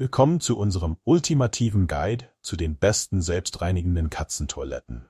Willkommen zu unserem ultimativen Guide zu den besten selbstreinigenden Katzentoiletten.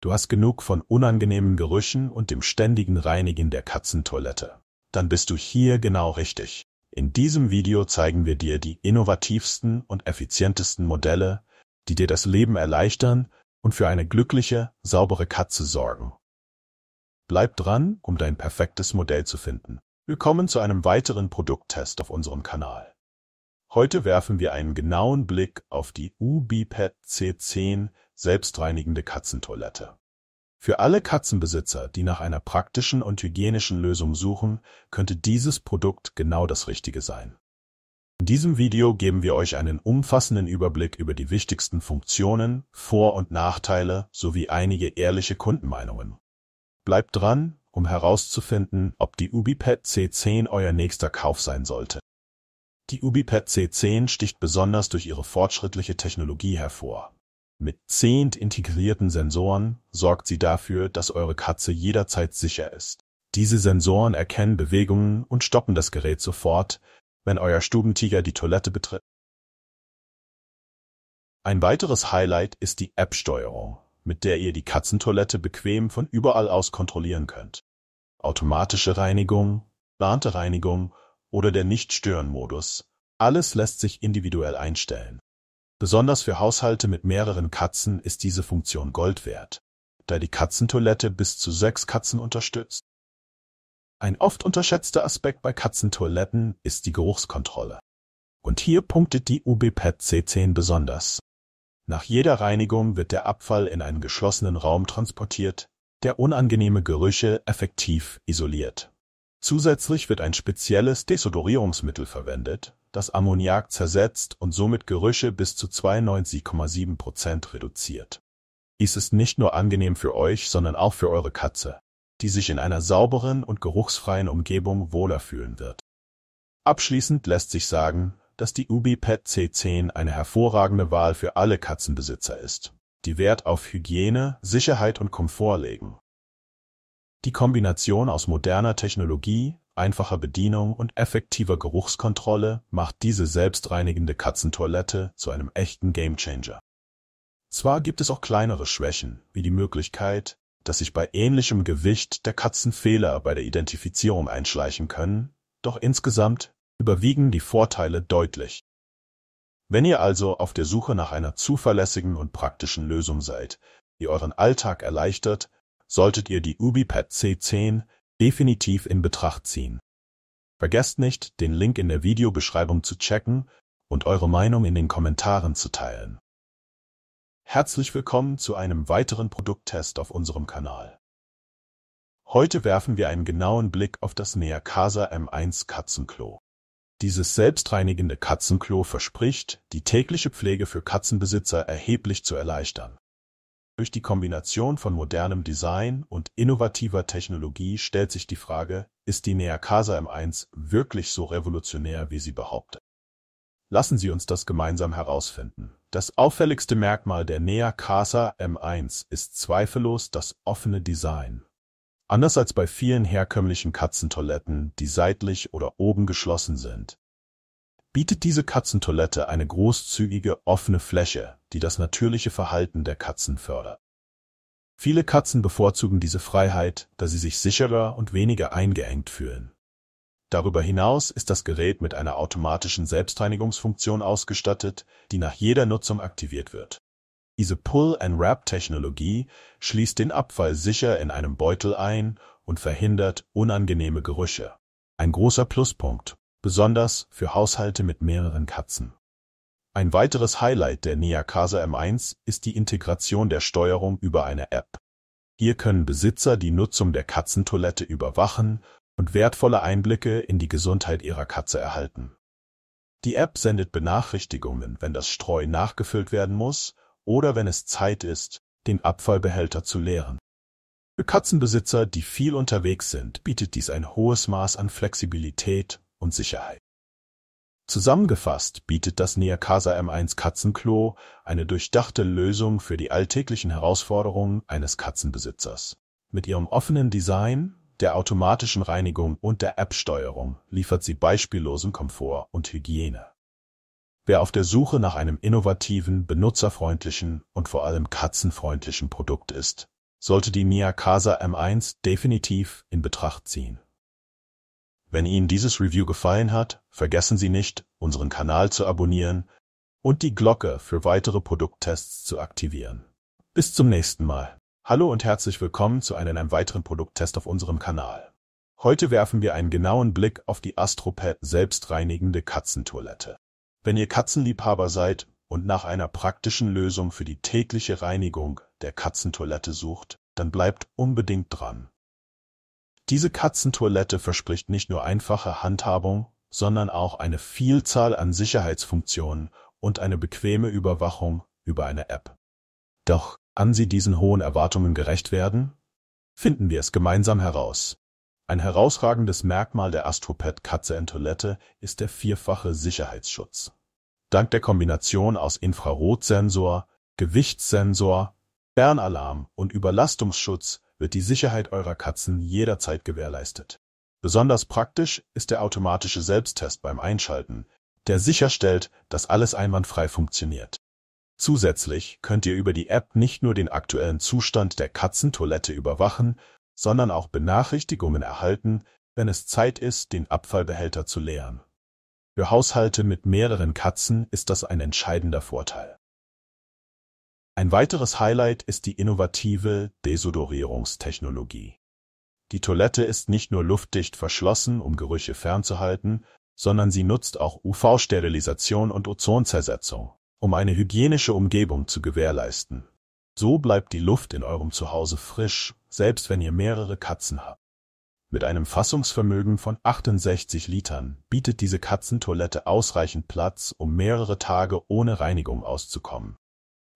Du hast genug von unangenehmen Gerüchen und dem ständigen Reinigen der Katzentoilette. Dann bist du hier genau richtig. In diesem Video zeigen wir dir die innovativsten und effizientesten Modelle, die dir das Leben erleichtern und für eine glückliche, saubere Katze sorgen. Bleib dran, um dein perfektes Modell zu finden. Willkommen zu einem weiteren Produkttest auf unserem Kanal. Heute werfen wir einen genauen Blick auf die UbiPet C10 selbstreinigende Katzentoilette. Für alle Katzenbesitzer, die nach einer praktischen und hygienischen Lösung suchen, könnte dieses Produkt genau das Richtige sein. In diesem Video geben wir euch einen umfassenden Überblick über die wichtigsten Funktionen, Vor- und Nachteile sowie einige ehrliche Kundenmeinungen. Bleibt dran, um herauszufinden, ob die UbiPet C10 euer nächster Kauf sein sollte. Die UbiPad C10 sticht besonders durch ihre fortschrittliche Technologie hervor. Mit zehn integrierten Sensoren sorgt sie dafür, dass eure Katze jederzeit sicher ist. Diese Sensoren erkennen Bewegungen und stoppen das Gerät sofort, wenn euer Stubentiger die Toilette betritt. Ein weiteres Highlight ist die App-Steuerung, mit der ihr die Katzentoilette bequem von überall aus kontrollieren könnt. Automatische Reinigung, plante Reinigung oder der Nicht-Stören-Modus. Alles lässt sich individuell einstellen. Besonders für Haushalte mit mehreren Katzen ist diese Funktion Gold wert, da die Katzentoilette bis zu sechs Katzen unterstützt. Ein oft unterschätzter Aspekt bei Katzentoiletten ist die Geruchskontrolle. Und hier punktet die UB-PET C10 besonders. Nach jeder Reinigung wird der Abfall in einen geschlossenen Raum transportiert, der unangenehme Gerüche effektiv isoliert. Zusätzlich wird ein spezielles Desodorierungsmittel verwendet, das Ammoniak zersetzt und somit Gerüche bis zu 92,7 Prozent reduziert. Dies ist nicht nur angenehm für euch, sondern auch für eure Katze, die sich in einer sauberen und geruchsfreien Umgebung wohler fühlen wird. Abschließend lässt sich sagen, dass die UbiPet C10 eine hervorragende Wahl für alle Katzenbesitzer ist, die Wert auf Hygiene, Sicherheit und Komfort legen die Kombination aus moderner Technologie, einfacher Bedienung und effektiver Geruchskontrolle macht diese selbstreinigende Katzentoilette zu einem echten Gamechanger. Zwar gibt es auch kleinere Schwächen, wie die Möglichkeit, dass sich bei ähnlichem Gewicht der Katzen Fehler bei der Identifizierung einschleichen können, doch insgesamt überwiegen die Vorteile deutlich. Wenn ihr also auf der Suche nach einer zuverlässigen und praktischen Lösung seid, die euren Alltag erleichtert solltet ihr die UbiPad C10 definitiv in Betracht ziehen. Vergesst nicht, den Link in der Videobeschreibung zu checken und eure Meinung in den Kommentaren zu teilen. Herzlich willkommen zu einem weiteren Produkttest auf unserem Kanal. Heute werfen wir einen genauen Blick auf das Neacasa M1 Katzenklo. Dieses selbstreinigende Katzenklo verspricht, die tägliche Pflege für Katzenbesitzer erheblich zu erleichtern. Durch die Kombination von modernem Design und innovativer Technologie stellt sich die Frage, ist die Neacasa M1 wirklich so revolutionär, wie sie behauptet? Lassen Sie uns das gemeinsam herausfinden. Das auffälligste Merkmal der Neacasa M1 ist zweifellos das offene Design. Anders als bei vielen herkömmlichen Katzentoiletten, die seitlich oder oben geschlossen sind, bietet diese Katzentoilette eine großzügige, offene Fläche, die das natürliche Verhalten der Katzen fördert. Viele Katzen bevorzugen diese Freiheit, da sie sich sicherer und weniger eingeengt fühlen. Darüber hinaus ist das Gerät mit einer automatischen Selbstreinigungsfunktion ausgestattet, die nach jeder Nutzung aktiviert wird. Diese Pull-and-Wrap-Technologie schließt den Abfall sicher in einem Beutel ein und verhindert unangenehme Gerüche. Ein großer Pluspunkt besonders für Haushalte mit mehreren Katzen. Ein weiteres Highlight der Nia Casa M1 ist die Integration der Steuerung über eine App. Hier können Besitzer die Nutzung der Katzentoilette überwachen und wertvolle Einblicke in die Gesundheit ihrer Katze erhalten. Die App sendet Benachrichtigungen, wenn das Streu nachgefüllt werden muss oder wenn es Zeit ist, den Abfallbehälter zu leeren. Für Katzenbesitzer, die viel unterwegs sind, bietet dies ein hohes Maß an Flexibilität und Sicherheit. Zusammengefasst bietet das Neocasa M1 Katzenklo eine durchdachte Lösung für die alltäglichen Herausforderungen eines Katzenbesitzers. Mit ihrem offenen Design, der automatischen Reinigung und der App-Steuerung liefert sie beispiellosen Komfort und Hygiene. Wer auf der Suche nach einem innovativen, benutzerfreundlichen und vor allem katzenfreundlichen Produkt ist, sollte die Mia M1 definitiv in Betracht ziehen. Wenn Ihnen dieses Review gefallen hat, vergessen Sie nicht, unseren Kanal zu abonnieren und die Glocke für weitere Produkttests zu aktivieren. Bis zum nächsten Mal. Hallo und herzlich willkommen zu einem weiteren Produkttest auf unserem Kanal. Heute werfen wir einen genauen Blick auf die Astropet selbstreinigende Katzentoilette. Wenn ihr Katzenliebhaber seid und nach einer praktischen Lösung für die tägliche Reinigung der Katzentoilette sucht, dann bleibt unbedingt dran. Diese Katzentoilette verspricht nicht nur einfache Handhabung, sondern auch eine Vielzahl an Sicherheitsfunktionen und eine bequeme Überwachung über eine App. Doch kann sie diesen hohen Erwartungen gerecht werden? Finden wir es gemeinsam heraus. Ein herausragendes Merkmal der Astropet Katze in Toilette ist der vierfache Sicherheitsschutz. Dank der Kombination aus Infrarotsensor, Gewichtssensor, Bernalarm und Überlastungsschutz wird die Sicherheit eurer Katzen jederzeit gewährleistet. Besonders praktisch ist der automatische Selbsttest beim Einschalten, der sicherstellt, dass alles einwandfrei funktioniert. Zusätzlich könnt ihr über die App nicht nur den aktuellen Zustand der Katzentoilette überwachen, sondern auch Benachrichtigungen erhalten, wenn es Zeit ist, den Abfallbehälter zu leeren. Für Haushalte mit mehreren Katzen ist das ein entscheidender Vorteil. Ein weiteres Highlight ist die innovative Desodorierungstechnologie. Die Toilette ist nicht nur luftdicht verschlossen, um Gerüche fernzuhalten, sondern sie nutzt auch UV-Sterilisation und Ozonzersetzung, um eine hygienische Umgebung zu gewährleisten. So bleibt die Luft in eurem Zuhause frisch, selbst wenn ihr mehrere Katzen habt. Mit einem Fassungsvermögen von 68 Litern bietet diese Katzentoilette ausreichend Platz, um mehrere Tage ohne Reinigung auszukommen.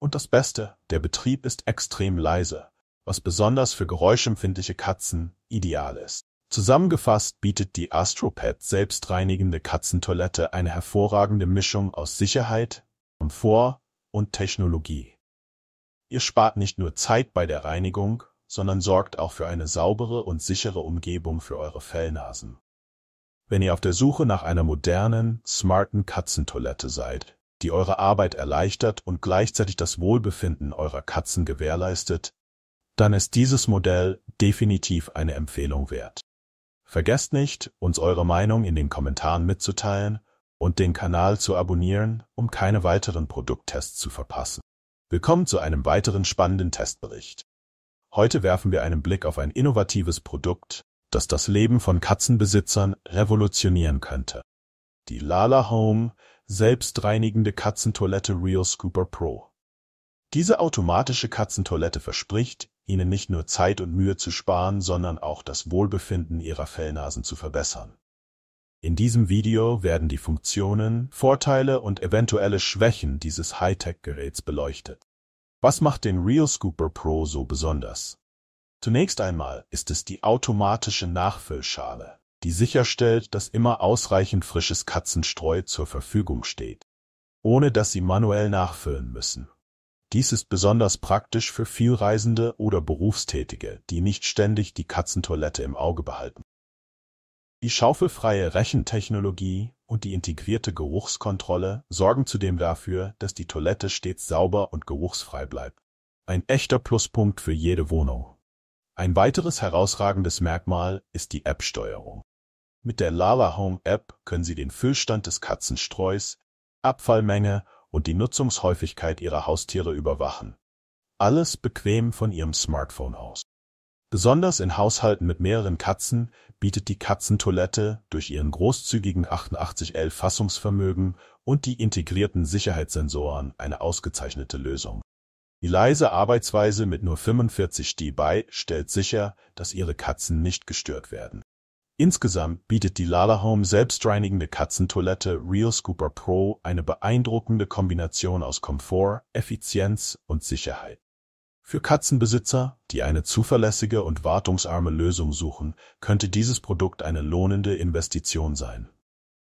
Und das Beste, der Betrieb ist extrem leise, was besonders für geräuschempfindliche Katzen ideal ist. Zusammengefasst bietet die AstroPet selbstreinigende Katzentoilette eine hervorragende Mischung aus Sicherheit, Komfort und Technologie. Ihr spart nicht nur Zeit bei der Reinigung, sondern sorgt auch für eine saubere und sichere Umgebung für eure Fellnasen. Wenn ihr auf der Suche nach einer modernen, smarten Katzentoilette seid, die eure Arbeit erleichtert und gleichzeitig das Wohlbefinden eurer Katzen gewährleistet, dann ist dieses Modell definitiv eine Empfehlung wert. Vergesst nicht, uns eure Meinung in den Kommentaren mitzuteilen und den Kanal zu abonnieren, um keine weiteren Produkttests zu verpassen. Willkommen zu einem weiteren spannenden Testbericht. Heute werfen wir einen Blick auf ein innovatives Produkt, das das Leben von Katzenbesitzern revolutionieren könnte. Die Lala Home selbstreinigende Katzentoilette Real Scooper Pro. Diese automatische Katzentoilette verspricht, Ihnen nicht nur Zeit und Mühe zu sparen, sondern auch das Wohlbefinden Ihrer Fellnasen zu verbessern. In diesem Video werden die Funktionen, Vorteile und eventuelle Schwächen dieses Hightech-Geräts beleuchtet. Was macht den Real Scooper Pro so besonders? Zunächst einmal ist es die automatische Nachfüllschale die sicherstellt, dass immer ausreichend frisches Katzenstreu zur Verfügung steht, ohne dass sie manuell nachfüllen müssen. Dies ist besonders praktisch für Vielreisende oder Berufstätige, die nicht ständig die Katzentoilette im Auge behalten. Die schaufelfreie Rechentechnologie und die integrierte Geruchskontrolle sorgen zudem dafür, dass die Toilette stets sauber und geruchsfrei bleibt. Ein echter Pluspunkt für jede Wohnung. Ein weiteres herausragendes Merkmal ist die App-Steuerung. Mit der Lala Home App können Sie den Füllstand des Katzenstreus, Abfallmenge und die Nutzungshäufigkeit Ihrer Haustiere überwachen. Alles bequem von Ihrem Smartphone aus. Besonders in Haushalten mit mehreren Katzen bietet die Katzentoilette durch ihren großzügigen 88L Fassungsvermögen und die integrierten Sicherheitssensoren eine ausgezeichnete Lösung. Die leise Arbeitsweise mit nur 45 dB stellt sicher, dass Ihre Katzen nicht gestört werden. Insgesamt bietet die Lala-Home selbstreinigende Katzentoilette Real Scooper Pro eine beeindruckende Kombination aus Komfort, Effizienz und Sicherheit. Für Katzenbesitzer, die eine zuverlässige und wartungsarme Lösung suchen, könnte dieses Produkt eine lohnende Investition sein.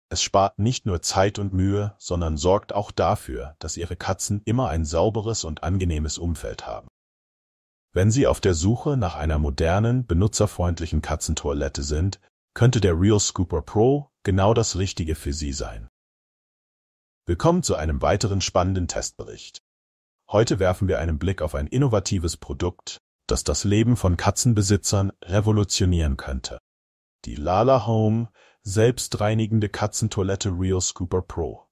Es spart nicht nur Zeit und Mühe, sondern sorgt auch dafür, dass Ihre Katzen immer ein sauberes und angenehmes Umfeld haben. Wenn Sie auf der Suche nach einer modernen, benutzerfreundlichen Katzentoilette sind, könnte der Real Scooper Pro genau das Richtige für Sie sein. Willkommen zu einem weiteren spannenden Testbericht. Heute werfen wir einen Blick auf ein innovatives Produkt, das das Leben von Katzenbesitzern revolutionieren könnte. Die Lala Home selbstreinigende Katzentoilette Real Scooper Pro.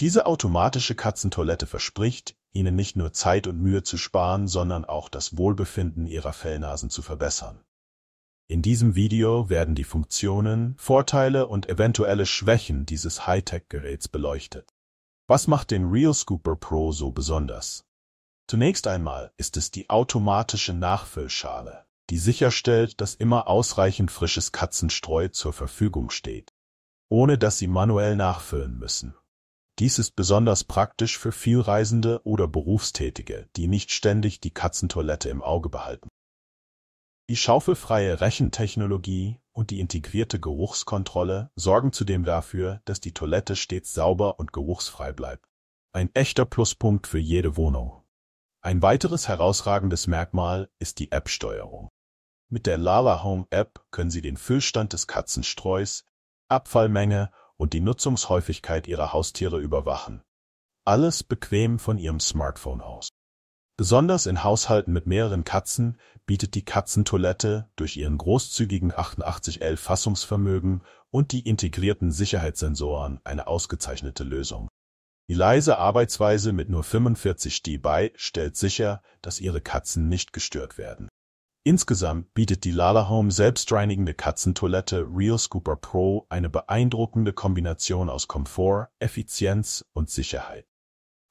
Diese automatische Katzentoilette verspricht, Ihnen nicht nur Zeit und Mühe zu sparen, sondern auch das Wohlbefinden Ihrer Fellnasen zu verbessern. In diesem Video werden die Funktionen, Vorteile und eventuelle Schwächen dieses Hightech-Geräts beleuchtet. Was macht den Real Scooper Pro so besonders? Zunächst einmal ist es die automatische Nachfüllschale, die sicherstellt, dass immer ausreichend frisches Katzenstreu zur Verfügung steht, ohne dass sie manuell nachfüllen müssen. Dies ist besonders praktisch für Vielreisende oder Berufstätige, die nicht ständig die Katzentoilette im Auge behalten. Die schaufelfreie Rechentechnologie und die integrierte Geruchskontrolle sorgen zudem dafür, dass die Toilette stets sauber und geruchsfrei bleibt. Ein echter Pluspunkt für jede Wohnung. Ein weiteres herausragendes Merkmal ist die App-Steuerung. Mit der Lala Home App können Sie den Füllstand des Katzenstreus, Abfallmenge und die Nutzungshäufigkeit Ihrer Haustiere überwachen. Alles bequem von Ihrem Smartphone aus. Besonders in Haushalten mit mehreren Katzen bietet die Katzentoilette durch ihren großzügigen 8811-Fassungsvermögen und die integrierten Sicherheitssensoren eine ausgezeichnete Lösung. Die leise Arbeitsweise mit nur 45 dBi stellt sicher, dass Ihre Katzen nicht gestört werden. Insgesamt bietet die Lala Home selbstreinigende Katzentoilette Real Scooper Pro eine beeindruckende Kombination aus Komfort, Effizienz und Sicherheit.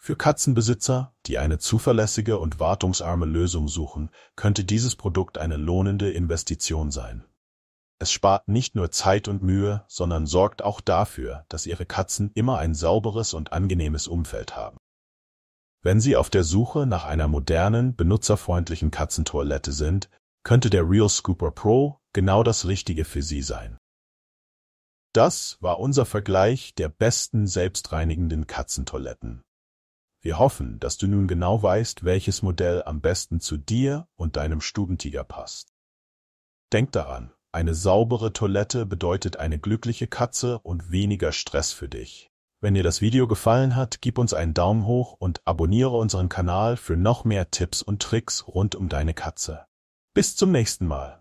Für Katzenbesitzer, die eine zuverlässige und wartungsarme Lösung suchen, könnte dieses Produkt eine lohnende Investition sein. Es spart nicht nur Zeit und Mühe, sondern sorgt auch dafür, dass Ihre Katzen immer ein sauberes und angenehmes Umfeld haben. Wenn Sie auf der Suche nach einer modernen, benutzerfreundlichen Katzentoilette sind, könnte der Real Scooper Pro genau das Richtige für Sie sein. Das war unser Vergleich der besten selbstreinigenden Katzentoiletten. Wir hoffen, dass du nun genau weißt, welches Modell am besten zu dir und deinem Stubentiger passt. Denk daran, eine saubere Toilette bedeutet eine glückliche Katze und weniger Stress für dich. Wenn dir das Video gefallen hat, gib uns einen Daumen hoch und abonniere unseren Kanal für noch mehr Tipps und Tricks rund um deine Katze. Bis zum nächsten Mal.